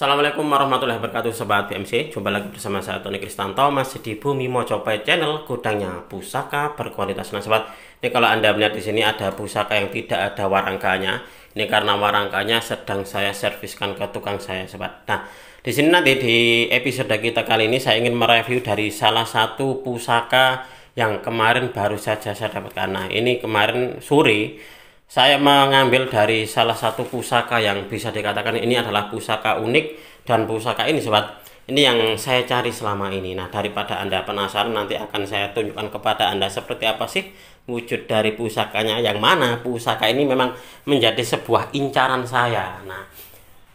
Assalamualaikum warahmatullahi wabarakatuh Sobat BMC Jumpa lagi bersama saya Tony Kristanto Masih di Bumi Mojopai Channel Gudangnya pusaka berkualitas Nah sobat Ini kalau anda melihat di sini ada pusaka yang tidak ada warangkanya Ini karena warangkanya sedang saya serviskan ke tukang saya sobat Nah di sini nanti di episode kita kali ini Saya ingin mereview dari salah satu pusaka yang kemarin baru saja saya dapatkan Nah ini kemarin sore saya mengambil dari salah satu pusaka yang bisa dikatakan ini adalah pusaka unik dan pusaka ini sobat ini yang saya cari selama ini nah daripada anda penasaran nanti akan saya tunjukkan kepada anda seperti apa sih wujud dari pusakanya yang mana pusaka ini memang menjadi sebuah incaran saya nah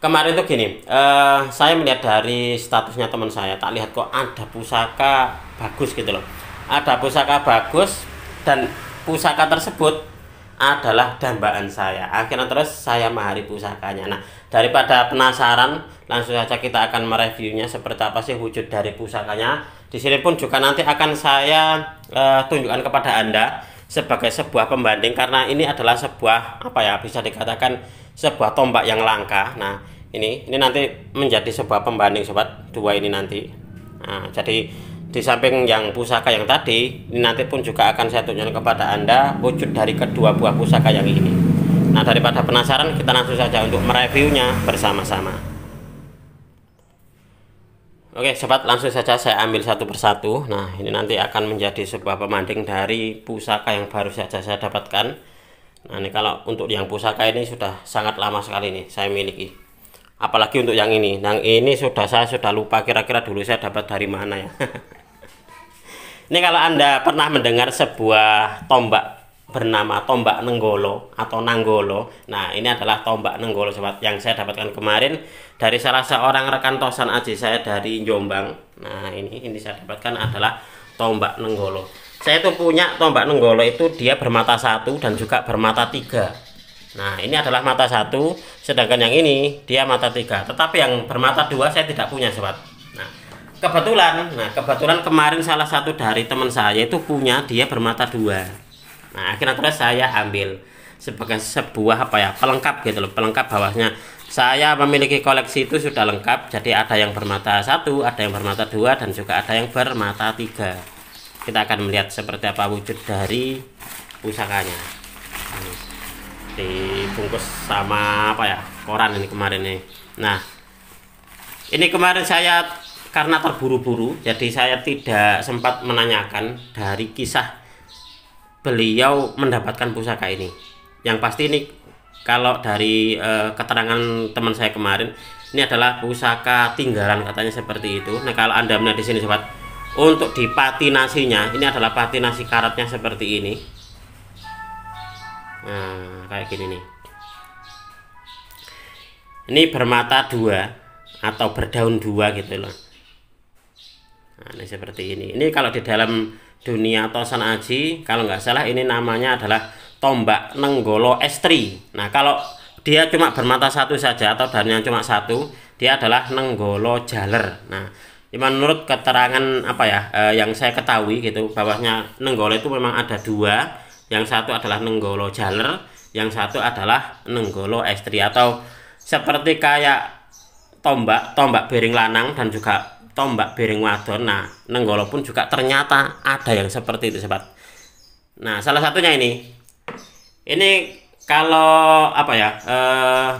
kemarin itu gini uh, saya melihat dari statusnya teman saya tak lihat kok ada pusaka bagus gitu loh ada pusaka bagus dan pusaka tersebut adalah dambaan saya akhirnya terus saya mahari pusakanya nah daripada penasaran langsung saja kita akan mereviewnya seperti apa sih wujud dari pusakanya di sini pun juga nanti akan saya uh, tunjukkan kepada anda sebagai sebuah pembanding karena ini adalah sebuah apa ya bisa dikatakan sebuah tombak yang langka nah ini ini nanti menjadi sebuah pembanding sobat dua ini nanti nah, jadi di samping yang pusaka yang tadi ini nanti pun juga akan saya tunjukkan kepada anda wujud dari kedua buah pusaka yang ini nah daripada penasaran kita langsung saja untuk mereviewnya bersama-sama oke sobat langsung saja saya ambil satu persatu nah ini nanti akan menjadi sebuah pemanding dari pusaka yang baru saja saya dapatkan nah ini kalau untuk yang pusaka ini sudah sangat lama sekali ini saya miliki apalagi untuk yang ini yang ini sudah saya sudah lupa kira-kira dulu saya dapat dari mana ya Ini kalau Anda pernah mendengar sebuah tombak bernama tombak nenggolo atau nanggolo. Nah, ini adalah tombak nenggolo sobat yang saya dapatkan kemarin dari salah seorang rekan tosan aji saya dari Jombang. Nah, ini ini saya dapatkan adalah tombak nenggolo. Saya itu punya tombak nenggolo itu dia bermata satu dan juga bermata tiga. Nah, ini adalah mata satu, sedangkan yang ini dia mata tiga. Tetapi yang bermata dua saya tidak punya sobat kebetulan nah kebetulan kemarin salah satu dari teman saya itu punya dia bermata dua nah akhirnya terus saya ambil sebagai sebuah apa ya pelengkap gitu loh pelengkap bawahnya saya memiliki koleksi itu sudah lengkap jadi ada yang bermata satu ada yang bermata dua dan juga ada yang bermata tiga kita akan melihat seperti apa wujud dari pusakanya dibungkus sama apa ya koran ini kemarin nih nah ini kemarin saya karena terburu-buru jadi saya tidak sempat menanyakan dari kisah beliau mendapatkan pusaka ini yang pasti ini kalau dari e, keterangan teman saya kemarin ini adalah pusaka tinggalan katanya seperti itu nah kalau anda melihat di sini sobat untuk di patinasinya ini adalah patinasi karatnya seperti ini nah kayak gini nih ini bermata dua atau berdaun dua gitu loh Nah, ini seperti ini. Ini kalau di dalam dunia tosan aji, kalau nggak salah ini namanya adalah tombak nenggolo estri. Nah, kalau dia cuma bermata satu saja atau daunnya cuma satu, dia adalah nenggolo jaler. Nah, menurut keterangan apa ya eh, yang saya ketahui gitu bawahnya nenggolo itu memang ada dua yang satu adalah nenggolo jaler yang satu adalah nenggolo estri atau seperti kayak tombak tombak bering lanang dan juga tombak bereng wadon nah nenggolo pun juga ternyata ada yang seperti itu sobat nah salah satunya ini ini kalau apa ya e,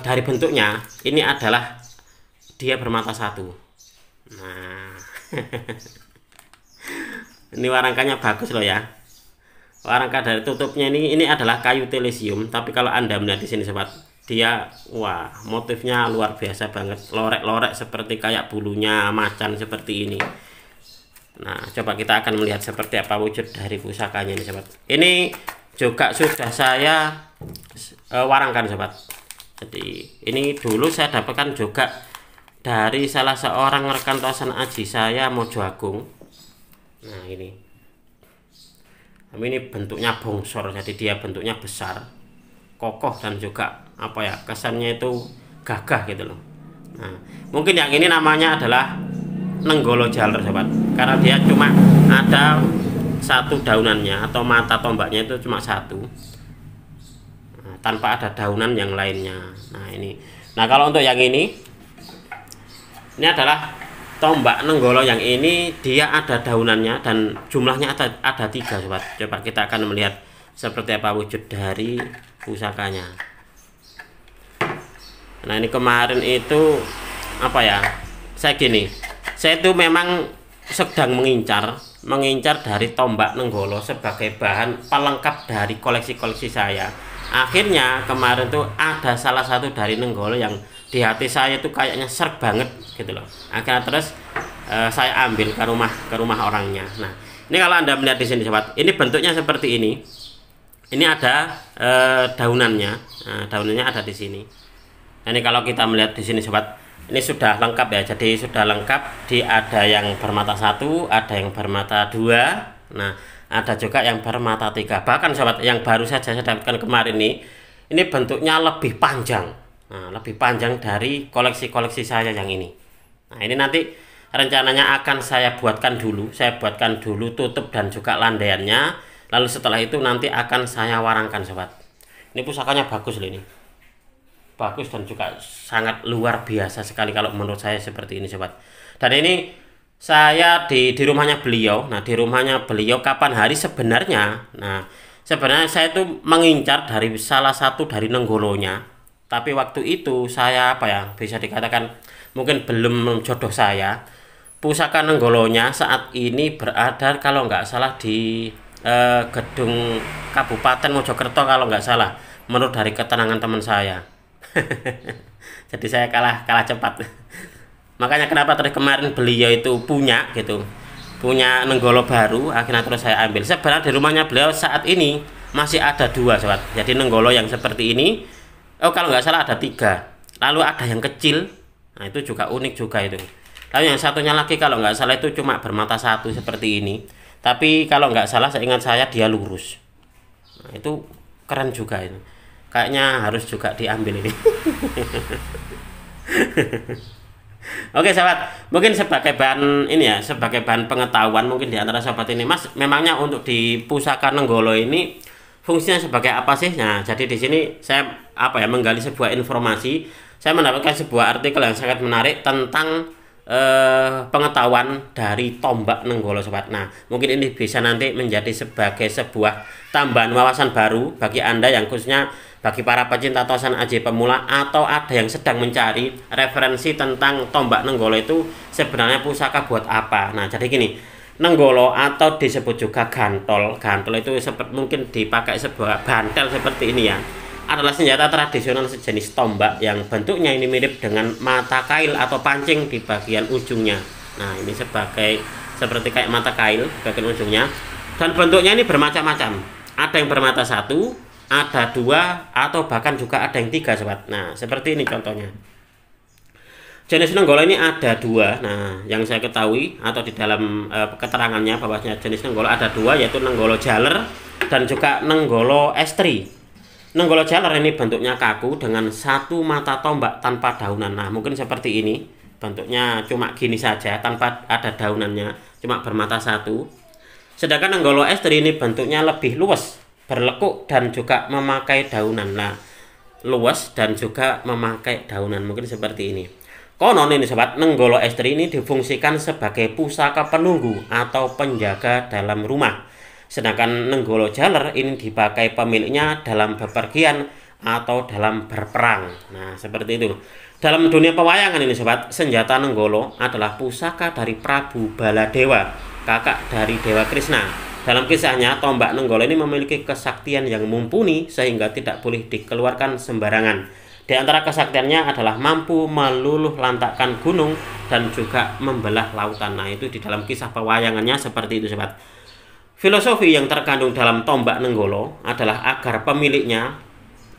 dari bentuknya ini adalah dia bermata satu nah ini warangkanya bagus loh ya warangka dari tutupnya ini ini adalah kayu telesium tapi kalau anda melihat di sini sobat dia wah motifnya luar biasa banget lorek-lorek seperti kayak bulunya macan seperti ini nah coba kita akan melihat seperti apa wujud dari pusakanya ini sobat ini juga sudah saya uh, warangkan sobat jadi ini dulu saya dapatkan juga dari salah seorang rekan tosan aji saya Mojo Agung nah ini ini bentuknya bongsor jadi dia bentuknya besar kokoh dan juga apa ya kesannya itu gagah gitu loh nah, mungkin yang ini namanya adalah nenggolo jalur sobat karena dia cuma ada satu daunannya atau mata tombaknya itu cuma satu nah, tanpa ada daunan yang lainnya nah ini nah kalau untuk yang ini ini adalah tombak nenggolo yang ini dia ada daunannya dan jumlahnya ada ada tiga sobat coba kita akan melihat seperti apa wujud dari pusakanya nah ini kemarin itu apa ya saya gini saya itu memang sedang mengincar mengincar dari tombak nenggolo sebagai bahan pelengkap dari koleksi-koleksi saya akhirnya kemarin tuh ada salah satu dari nenggolo yang di hati saya itu kayaknya ser banget gitu loh akhirnya terus eh, saya ambil ke rumah ke rumah orangnya nah ini kalau anda melihat di sini sobat ini bentuknya seperti ini ini ada e, daunannya nah, daunannya ada di sini ini kalau kita melihat di sini sobat ini sudah lengkap ya jadi sudah lengkap di ada yang bermata satu ada yang bermata dua nah ada juga yang bermata tiga bahkan sobat yang baru saja saya dapatkan kemarin ini ini bentuknya lebih panjang nah, lebih panjang dari koleksi-koleksi saya yang ini nah ini nanti rencananya akan saya buatkan dulu saya buatkan dulu tutup dan juga landaiannya Lalu setelah itu nanti akan saya warangkan sobat. Ini pusakanya bagus loh ini. Bagus dan juga sangat luar biasa sekali kalau menurut saya seperti ini sobat. Dan ini saya di di rumahnya beliau. Nah, di rumahnya beliau kapan hari sebenarnya? Nah, sebenarnya saya itu mengincar dari salah satu dari nenggolonya. Tapi waktu itu saya apa ya bisa dikatakan mungkin belum jodoh saya. Pusaka nenggolonya saat ini berada kalau nggak salah di Eh, gedung Kabupaten Mojokerto kalau nggak salah menurut dari ketenangan teman saya jadi saya kalah kalah cepat makanya kenapa tadi kemarin beliau itu punya gitu punya nenggolo baru akhirnya terus saya ambil sebenarnya di rumahnya beliau saat ini masih ada dua sobat jadi nenggolo yang seperti ini oh kalau nggak salah ada tiga lalu ada yang kecil nah itu juga unik juga itu lalu yang satunya lagi kalau nggak salah itu cuma bermata satu seperti ini tapi kalau nggak salah saya ingat saya dia lurus nah, itu keren juga ini kayaknya harus juga diambil ini Oke sahabat, mungkin sebagai bahan ini ya, sebagai bahan pengetahuan mungkin di antara sahabat ini, Mas, memangnya untuk di pusaka Nenggolo ini fungsinya sebagai apa sih? Nah, jadi di sini saya apa ya menggali sebuah informasi, saya mendapatkan sebuah artikel yang sangat menarik tentang eh, pengetahuan dari tombak Nenggolo Sobat. Nah, mungkin ini bisa nanti menjadi sebagai sebuah tambahan wawasan baru bagi Anda yang khususnya bagi para pecinta tosan AJ pemula atau ada yang sedang mencari referensi tentang tombak Nenggolo itu sebenarnya pusaka buat apa. Nah, jadi gini, Nenggolo atau disebut juga gantol. Gantol itu seperti mungkin dipakai sebuah bantel seperti ini ya adalah senjata tradisional sejenis tombak yang bentuknya ini mirip dengan mata kail atau pancing di bagian ujungnya. Nah, ini sebagai seperti kayak mata kail di bagian ujungnya dan bentuknya ini bermacam-macam. Ada yang bermata satu, ada dua, atau bahkan juga ada yang tiga, sobat. Nah, seperti ini contohnya. Jenis nenggola ini ada dua. Nah, yang saya ketahui atau di dalam e, keterangannya bahwasanya jenis nenggola ada dua yaitu nenggolo jaler dan juga nenggolo estri. Nenggolo jalar ini bentuknya kaku dengan satu mata tombak tanpa daunan. Nah, mungkin seperti ini. Bentuknya cuma gini saja tanpa ada daunannya, cuma bermata satu. Sedangkan nenggolo estri ini bentuknya lebih luas, berlekuk dan juga memakai daunan. Nah, luas dan juga memakai daunan mungkin seperti ini. Konon ini sobat, nenggolo estri ini difungsikan sebagai pusaka penunggu atau penjaga dalam rumah Sedangkan Nenggolo Jaler ini dipakai pemiliknya dalam bepergian atau dalam berperang. Nah, seperti itu. Dalam dunia pewayangan ini sobat, senjata Nenggolo adalah pusaka dari Prabu Baladewa, kakak dari Dewa Krishna. Dalam kisahnya, tombak Nenggolo ini memiliki kesaktian yang mumpuni sehingga tidak boleh dikeluarkan sembarangan. Di antara kesaktiannya adalah mampu meluluh lantakan gunung dan juga membelah lautan. Nah, itu di dalam kisah pewayangannya seperti itu sobat. Filosofi yang terkandung dalam tombak Nenggolo adalah agar pemiliknya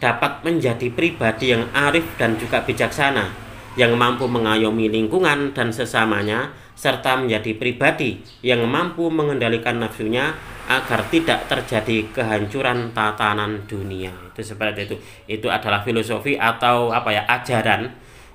dapat menjadi pribadi yang arif dan juga bijaksana, yang mampu mengayomi lingkungan dan sesamanya, serta menjadi pribadi yang mampu mengendalikan nafsunya agar tidak terjadi kehancuran tatanan dunia. Itu seperti itu. Itu adalah filosofi atau apa ya ajaran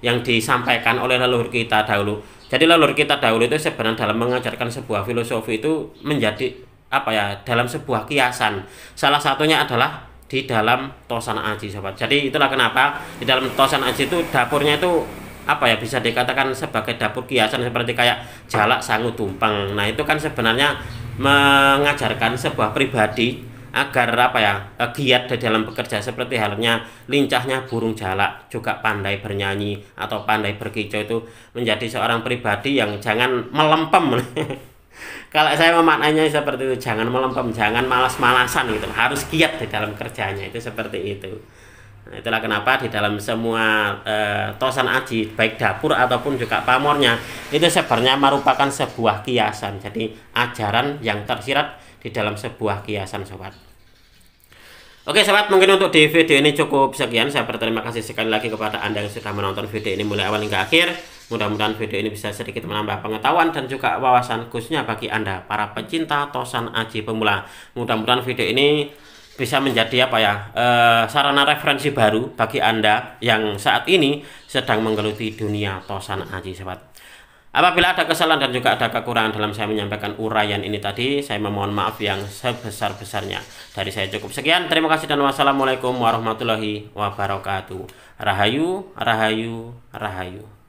yang disampaikan oleh leluhur kita dahulu. Jadi leluhur kita dahulu itu sebenarnya dalam mengajarkan sebuah filosofi itu menjadi apa ya dalam sebuah kiasan salah satunya adalah di dalam tosan aji sobat jadi itulah kenapa di dalam tosan aji itu dapurnya itu apa ya bisa dikatakan sebagai dapur kiasan seperti kayak jalak sangu tumpeng nah itu kan sebenarnya mengajarkan sebuah pribadi agar apa ya giat di dalam bekerja seperti halnya lincahnya burung jalak juga pandai bernyanyi atau pandai berkicau itu menjadi seorang pribadi yang jangan melempem kalau saya memaknanya seperti itu jangan melempem jangan malas-malasan gitu harus giat di dalam kerjanya itu seperti itu nah, itulah kenapa di dalam semua e, tosan aji baik dapur ataupun juga pamornya itu sebenarnya merupakan sebuah kiasan jadi ajaran yang tersirat di dalam sebuah kiasan sobat Oke sobat, mungkin untuk di video ini cukup sekian Saya berterima kasih sekali lagi kepada Anda yang sudah menonton video ini mulai awal hingga akhir Mudah-mudahan video ini bisa sedikit menambah pengetahuan dan juga wawasan khususnya bagi Anda para pecinta tosan aji pemula. Mudah-mudahan video ini bisa menjadi apa ya e, sarana referensi baru bagi Anda yang saat ini sedang menggeluti dunia tosan aji sobat. Apabila ada kesalahan dan juga ada kekurangan dalam saya menyampaikan uraian ini tadi, saya memohon maaf yang sebesar-besarnya. Dari saya cukup sekian, terima kasih dan wassalamualaikum warahmatullahi wabarakatuh. Rahayu, rahayu, rahayu.